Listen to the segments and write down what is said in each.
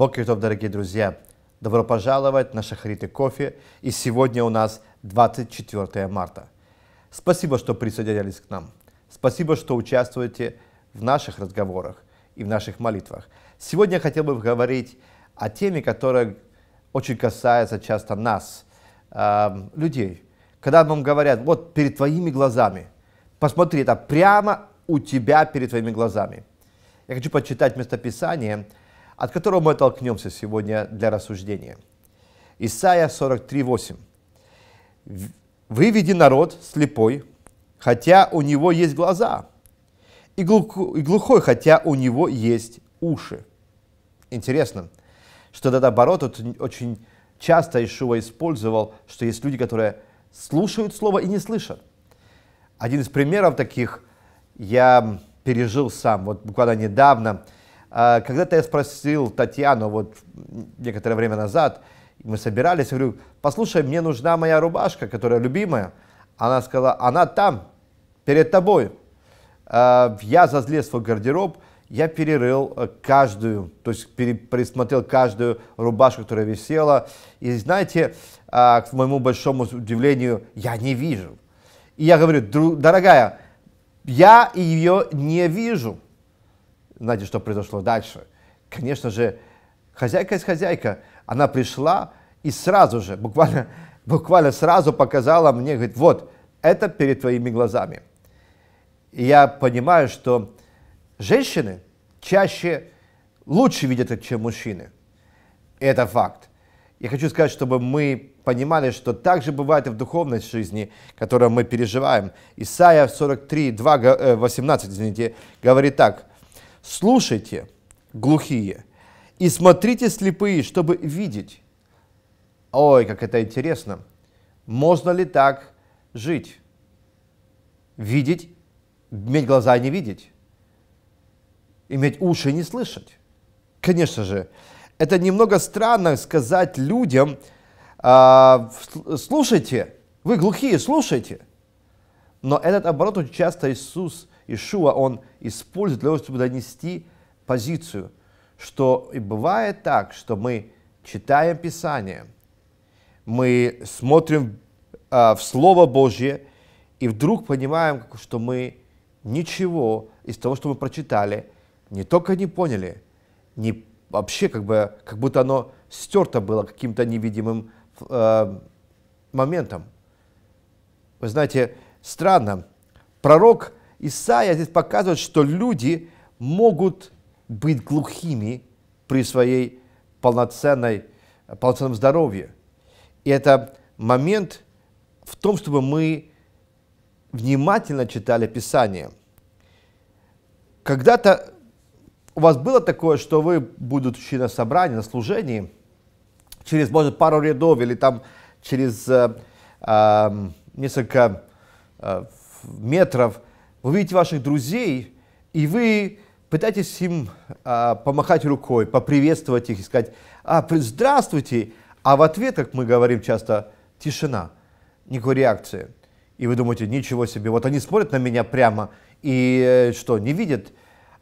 Бокетов, дорогие друзья! Добро пожаловать на Шахарит кофе, и сегодня у нас 24 марта. Спасибо, что присоединились к нам. Спасибо, что участвуете в наших разговорах и в наших молитвах. Сегодня я хотел бы говорить о теме, которая очень касается часто нас, э, людей. Когда нам говорят, вот перед твоими глазами, посмотри, это прямо у тебя перед твоими глазами. Я хочу почитать местописание, Писания, от которого мы оттолкнемся сегодня для рассуждения. Исайя 43:8. «Выведи народ слепой, хотя у него есть глаза, и глухой, хотя у него есть уши». Интересно, что этот оборот очень часто Ишуа использовал, что есть люди, которые слушают слово и не слышат. Один из примеров таких я пережил сам. Вот буквально недавно – а, когда-то я спросил Татьяну вот некоторое время назад, мы собирались, я говорю, послушай, мне нужна моя рубашка, которая любимая. Она сказала, она там, перед тобой. А, я залез в гардероб, я перерыл э, каждую, то есть пересмотрел каждую рубашку, которая висела. И знаете, а, к моему большому удивлению, я не вижу. И я говорю, дорогая, я ее не вижу знаете, что произошло дальше? Конечно же, хозяйка из хозяйка, она пришла и сразу же, буквально, буквально сразу показала мне, говорит, вот, это перед твоими глазами. И я понимаю, что женщины чаще лучше видят это, чем мужчины. И это факт. Я хочу сказать, чтобы мы понимали, что так же бывает и в духовной жизни, которую мы переживаем. Исайя 43, 2, 18, извините, говорит так. Слушайте, глухие, и смотрите, слепые, чтобы видеть. Ой, как это интересно. Можно ли так жить? Видеть, иметь глаза не видеть, иметь уши не слышать. Конечно же, это немного странно сказать людям, а, слушайте, вы глухие, слушайте. Но этот оборот очень часто Иисус Ишуа, он использует для того, чтобы донести позицию, что и бывает так, что мы читаем Писание, мы смотрим а, в Слово Божье и вдруг понимаем, что мы ничего из того, что мы прочитали, не только не поняли, не вообще как бы как будто оно стерто было каким-то невидимым э, моментом. Вы знаете, странно. Пророк Исаия здесь показывает, что люди могут быть глухими при своей полноценной, полноценном здоровье. И это момент в том, чтобы мы внимательно читали Писание. Когда-то у вас было такое, что вы, будучи на собрании, на служении, через, может, пару рядов или там через э, э, несколько э, метров – вы видите ваших друзей, и вы пытаетесь им а, помахать рукой, поприветствовать их и сказать а, «Здравствуйте!», а в ответ, как мы говорим часто, тишина, никакой реакции. И вы думаете, ничего себе, вот они смотрят на меня прямо и э, что, не видят?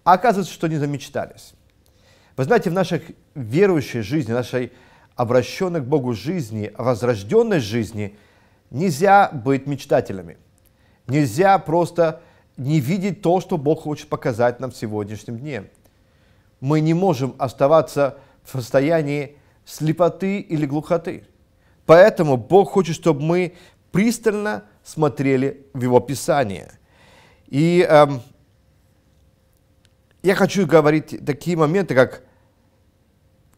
А оказывается, что они замечтались. Вы знаете, в нашей верующей жизни, нашей обращенной к Богу жизни, возрожденной жизни, нельзя быть мечтателями. Нельзя просто не видеть то, что Бог хочет показать нам в сегодняшнем дне. Мы не можем оставаться в состоянии слепоты или глухоты. Поэтому Бог хочет, чтобы мы пристально смотрели в Его Писание. И эм, я хочу говорить такие моменты, как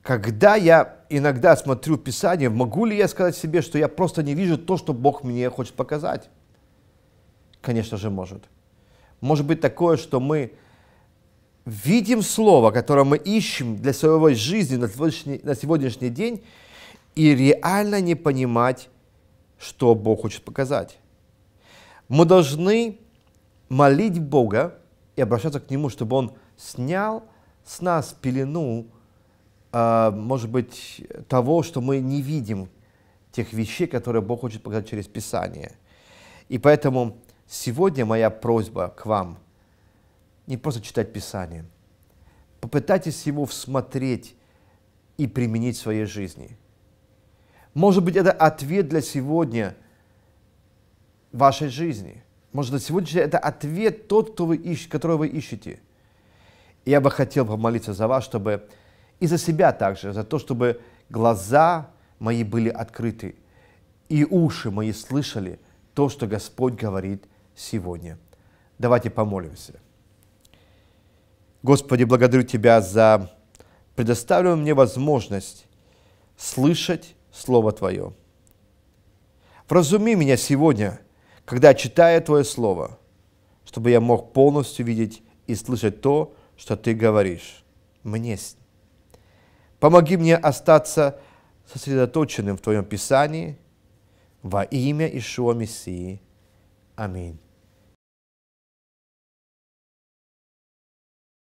когда я иногда смотрю Писание, могу ли я сказать себе, что я просто не вижу то, что Бог мне хочет показать? Конечно же, может. Может быть такое, что мы видим слово, которое мы ищем для своего жизни на сегодняшний, на сегодняшний день, и реально не понимать, что Бог хочет показать. Мы должны молить Бога и обращаться к Нему, чтобы Он снял с нас пелену, а, может быть, того, что мы не видим, тех вещей, которые Бог хочет показать через Писание. И поэтому Сегодня моя просьба к вам не просто читать Писание. Попытайтесь его всмотреть и применить в своей жизни. Может быть, это ответ для сегодня вашей жизни. Может быть, сегодня это ответ тот, кто вы ищете, которого вы ищете. я бы хотел помолиться за вас, чтобы и за себя также, за то, чтобы глаза мои были открыты, и уши мои слышали то, что Господь говорит сегодня. Давайте помолимся. Господи, благодарю Тебя за предоставленную мне возможность слышать Слово Твое. Вразуми меня сегодня, когда читаю Твое Слово, чтобы я мог полностью видеть и слышать то, что Ты говоришь мне. Помоги мне остаться сосредоточенным в Твоем Писании во имя Ишуа Мессии. Аминь.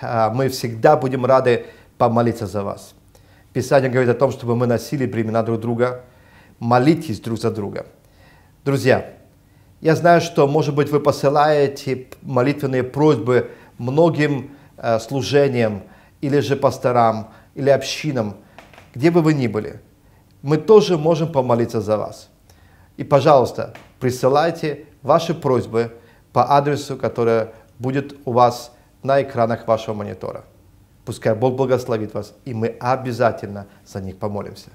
А, мы всегда будем рады помолиться за вас. Писание говорит о том, чтобы мы носили бремена друг друга, молитесь друг за друга. Друзья, я знаю, что, может быть, вы посылаете молитвенные просьбы многим э, служениям или же пасторам, или общинам, где бы вы ни были. Мы тоже можем помолиться за вас. И, пожалуйста, присылайте ваши просьбы по адресу, которая будет у вас на экранах вашего монитора. Пускай Бог благословит вас, и мы обязательно за них помолимся.